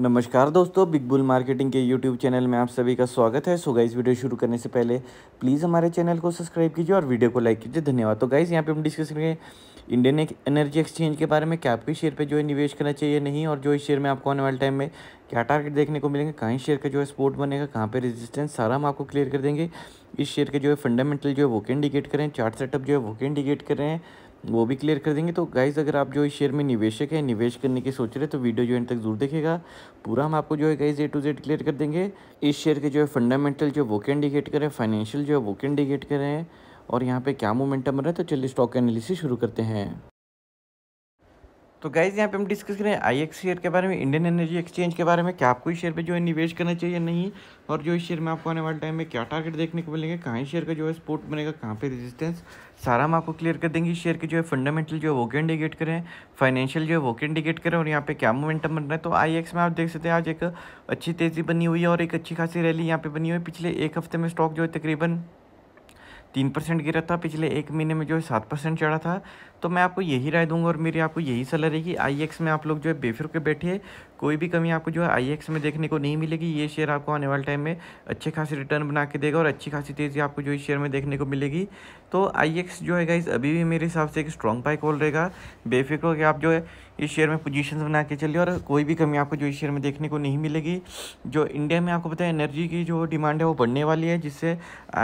नमस्कार दोस्तों Big Bull Marketing के यूट्यूब चैनल में आप सभी का स्वागत है सो गाइस वीडियो शुरू करने से पहले प्लीज़ हमारे चैनल को सब्सक्राइब कीजिए और वीडियो को लाइक कीजिए धन्यवाद तो गाइस यहाँ पे हम डिस्कस करेंगे इंडियन एनर्जी एक्सचेंज के बारे में क्या आपके शेयर पे जो है निवेश करना चाहिए नहीं और जो इस शेयर में आपको आने वाले टाइम में क्या टारगेट देखने को मिलेंगे कहाँ शेयर का जो है सपोर्ट बनेगा कहाँ पर रेजिस्टेंस सारा हम आपको क्लियर कर देंगे इस शेयर के जो है फंडामेंटल जो है वो के इंडिकेट करें चार्ट सेटअप जो है वो के इंडिकेट करें वो भी क्लियर कर देंगे तो गाइज़ अगर आप जो इस शेयर में निवेशक हैं निवेश करने की सोच रहे तो वीडियो जो एंड तक जरूर देखेगा पूरा हम आपको जो है guys A to Z clear कर देंगे इस शेयर के जो है फंडामेंटल जो वो के इंडिकेट करें फाइनेंशियल जो है वो के इंडिकेट करें और यहाँ पे क्या मोमेंटम रहा है तो चलिए स्टॉक एनालिसिस शुरू करते हैं तो गाइज़ यहाँ पे हम डिस्कस करें आई शेयर के बारे में इंडियन एनर्जी एक्सचेंज के बारे में क्या आपको इस शेयर पे जो है निवेश करना चाहिए नहीं और जो इस शेयर में आपको आने वाले टाइम में क्या टारगेट देखने को मिलेंगे कहाँ इस शेयर का जो है स्पोर्ट बनेगा कहाँ पे रेजिस्टेंस सारा हम आपको क्लियर कर देंगे इस शेयर के जो है फंडामेंटल जो है वो कैन करें फाइनेंशियल जो है वो के इंडिकेट करें और यहाँ पे क्या मोमेंटम बन रहा है तो आई में आप देख सकते हैं आज एक अच्छी तेज़ी बनी हुई है और एक अच्छी खासी रैली यहाँ पे बनी हुई है पिछले एक हफ्ते में स्टॉक जो है तकरीबन तीन परसेंट गिरा था पिछले एक महीने में जो है सात परसेंट चढ़ा था तो मैं आपको यही राय दूंगा और मेरी आपको यही सलाह रहेगी आई में आप लोग जो है बेफिर के बैठे कोई भी कमी आपको जो है आई में देखने को नहीं मिलेगी ये शेयर आपको आने वाले टाइम में अच्छे खासी रिटर्न बना के देगा और अच्छी खासी तेज़ी आपको जो इस शेयर में देखने को मिलेगी तो आई जो है गाइज़ अभी भी मेरे हिसाब से एक स्ट्रॉन्ग बाइक होल रहेगा बेफिक्र हो आप जो है इस शेयर में पोजीशंस बना के चलिए और कोई भी कमी आपको जो इस शेयर में देखने को नहीं मिलेगी जो इंडिया में आपको पता है एनर्जी की जो डिमांड है वो बढ़ने वाली है जिससे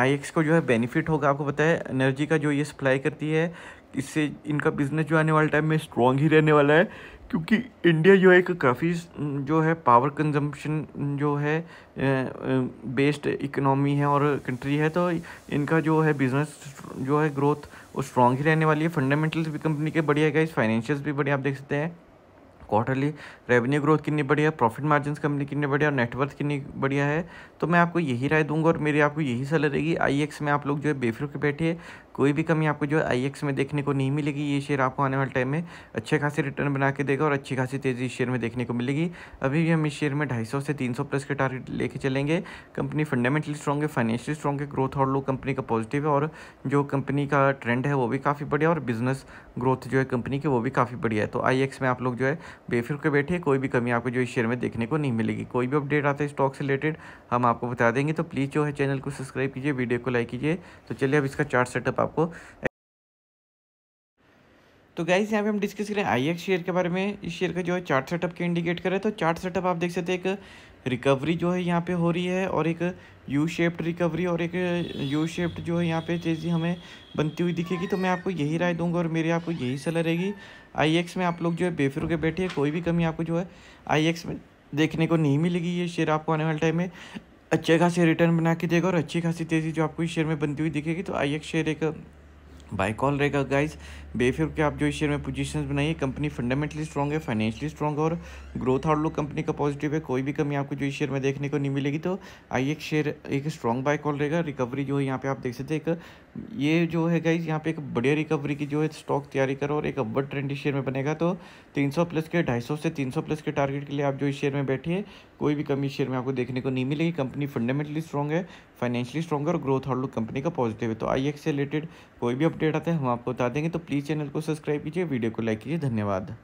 आई को जो है बेनिफिट होगा आपको पता है एनर्जी का जो ये सप्लाई करती है इससे इनका बिजनेस जो आने वाले टाइम में स्ट्रॉन्ग ही रहने वाला है क्योंकि इंडिया जो है एक काफ़ी जो है पावर कंजम्पशन जो है बेस्ड इकोनॉमी है और कंट्री है तो इनका जो है बिजनेस जो है ग्रोथ वो स्ट्रॉन्ग ही रहने वाली है फंडामेंटल्स भी कंपनी के बढ़िया इस फाइनेंशियल्स भी बढ़िया आप देख सकते हैं क्वार्टरली रेवेन्यू ग्रोथ कितनी बढ़िया प्रॉफिट मार्जिन कंपनी कितनी बढ़िया और नेटवर्थ कितनी बढ़िया है तो मैं आपको यही राय दूंगा और मेरी आपको यही सलाह रहेगी आई एक्स में आप लोग जो है बेफिक्र बैठिए कोई भी कमी आपको जो है आई में देखने को नहीं मिलेगी ये शेयर आपको आने वाले टाइम में अच्छे खासे रिटर्न बना के देगा और अच्छी खासी तेज़ी इस शेयर में देखने को मिलेगी अभी भी हम इस शेयर में 250 से 300 प्लस के टारगेट लेके चलेंगे कंपनी फंडामेंटली स्ट्रॉग है फाइनेंशियली स्ट्रॉग है ग्रोथ और लो कंपनी का पॉजिटिव है और जो कंपनी का ट्रेंड है वो भी काफ़ी बढ़िया और बिजनेस ग्रोथ जो है कंपनी की वो भी काफ़ी बढ़िया है तो आई में आप लोग जो है बेफिक्र बैठे कोई भी कमी आपको जो इस शेयर में देखने को नहीं मिलेगी कोई भी अपडेट आता है स्टॉक से रिलेटेड हम आपको बता देंगे तो प्लीज़ जो है चैनल को सब्सक्राइब कीजिए वीडियो को लाइक कीजिए तो चलिए अब इसका चार्ट सेटअप आपको तो गाइस यहाँ पे हम डिस्कस करें आई एक्स शेयर के बारे में इस शेयर का जो है चार्ट सेटअप के इंडिकेट करें तो चार्ट सेटअप आप देख सकते हैं एक रिकवरी जो है यहाँ पे हो रही है और एक यू शेप्ड रिकवरी और एक यू शेप्ड जो है यहाँ पे तेजी हमें बनती हुई दिखेगी तो मैं आपको यही राय दूंगा और मेरी आपको यही सलाह रहेगी आई एक्स में आप लोग जो है बेफिर के बैठे कोई भी कमी आपको जो है आई एक्स में देखने को नहीं मिलेगी ये शेयर आपको आने वाले टाइम में अच्छे खासे रिटर्न बना के देगा और अच्छी खासी तेज़ी जो आपको इस शेयर में बनती हुई दिखेगी तो आई शेयर एक बाय कॉल रहेगा गाइस बेफिर के आप जो इस शेयर में पोजीशंस बनाइए कंपनी फंडामेंटली स्ट्रॉग है फाइनेंशियली स्ट्रॉग और ग्रोथ आउटलुक कंपनी का पॉजिटिव है कोई भी कमी आपको जो इस शेयर में देखने को नहीं मिलेगी तो आइए एक शेयर एक स्ट्रॉन्ग बाय कॉल रहेगा रिकवरी जो है यहाँ पे आप देख सकते एक ये जो है गाइज यहाँ पे एक बढ़िया रिकवरी की जो है स्टॉक तैयारी करो और एक अवर ट्रेंड शेयर में बनेगा तो तीन प्लस के ढाई से तीन प्लस के टारगेट के लिए आप जो इस शेयर में बैठिए कोई भी कमी शेयर में आपको देखने को नहीं मिलेगी कंपनी फंडामेंटली स्ट्रॉग है फाइनेंशियली स्ट्रॉग है और ग्रोथ आउटलुक कंपनी का पॉजिटिव है तो आई से रिलेटेड कोई भी अपडेट आते हैं हम आपको बता देंगे तो प्लीज़ चैनल को सब्सक्राइब कीजिए वीडियो को लाइक कीजिए धन्यवाद